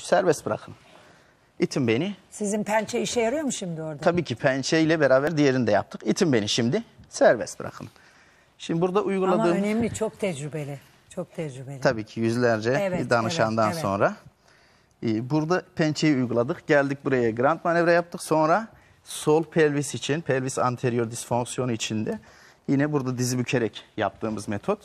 serbest bırakın. İtin beni. Sizin pençe işe yarıyor mu şimdi orada? Tabii ki pençe ile beraber diğerini de yaptık. İtin beni şimdi serbest bırakın. Şimdi burada uyguladığım... Ama önemli çok tecrübeli. Çok tecrübeli. Tabii ki yüzlerce evet, danışandan evet, evet. sonra. Ee, burada pençeyi uyguladık. Geldik buraya grant manevra yaptık. Sonra sol pelvis için, pelvis anterior disfonksiyonu içinde yine burada dizi bükerek yaptığımız metot.